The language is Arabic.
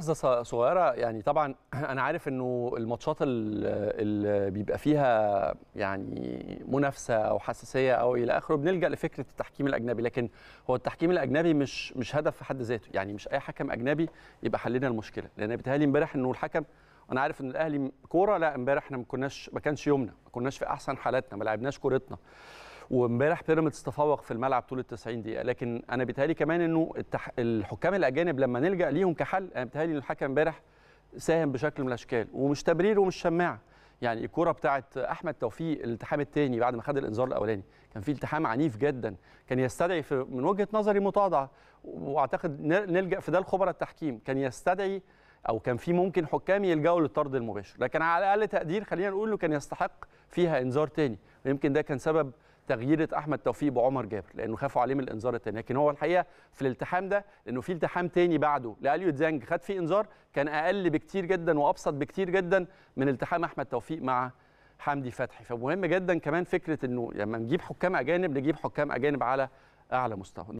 لحظه صغيره يعني طبعا انا عارف انه الماتشات اللي بيبقى فيها يعني منافسه او حساسيه او الى اخره بنلجا لفكره التحكيم الاجنبي لكن هو التحكيم الاجنبي مش مش هدف في حد ذاته يعني مش اي حكم اجنبي يبقى لنا المشكله لان بيتهيألي امبارح انه الحكم انا عارف ان الاهلي كوره لا امبارح احنا ما كناش ما كانش يومنا ما كناش في احسن حالاتنا ما لعبناش كورتنا وامبارح بيراميدز تفوق في الملعب طول ال 90 دقيقه لكن انا بيتهيألي كمان انه التح... الحكام الاجانب لما نلجا ليهم كحل انا بيتهيألي ان الحكم امبارح ساهم بشكل من الاشكال ومش تبرير ومش شماعه يعني الكوره بتاعت احمد توفيق الالتحام الثاني بعد ما خد الانذار الاولاني كان في التحام عنيف جدا كان يستدعي في من وجهه نظري متواضعه واعتقد نلجا في ده لخبراء التحكيم كان يستدعي او كان في ممكن حكام يلجاوا للطرد المباشر لكن على الاقل تقدير خلينا نقول له كان يستحق فيها انذار ثاني ويمكن ده كان سبب تغييره احمد توفيق بعمر جابر لانه خافوا عليه من الانذار الثاني لكن هو الحقيقه في الالتحام ده لانه في التحام تاني بعده لاليو ديانج خد فيه انذار كان اقل بكتير جدا وابسط بكتير جدا من التحام احمد توفيق مع حمدي فتحي فمهم جدا كمان فكره انه لما يعني نجيب حكام اجانب نجيب حكام اجانب على اعلى مستوى